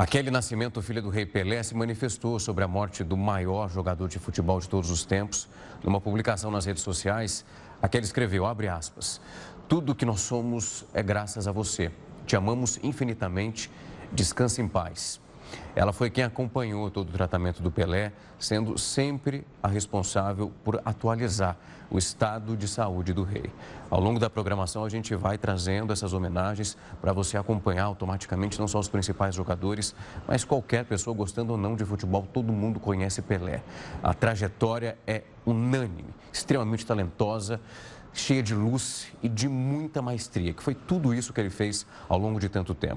Aquele Nascimento, filho do rei Pelé, se manifestou sobre a morte do maior jogador de futebol de todos os tempos. Numa publicação nas redes sociais, aquele escreveu, abre aspas, tudo que nós somos é graças a você. Te amamos infinitamente. Descanse em paz. Ela foi quem acompanhou todo o tratamento do Pelé, sendo sempre a responsável por atualizar o estado de saúde do rei. Ao longo da programação, a gente vai trazendo essas homenagens para você acompanhar automaticamente não só os principais jogadores, mas qualquer pessoa gostando ou não de futebol, todo mundo conhece Pelé. A trajetória é unânime, extremamente talentosa cheia de luz e de muita maestria, que foi tudo isso que ele fez ao longo de tanto tempo.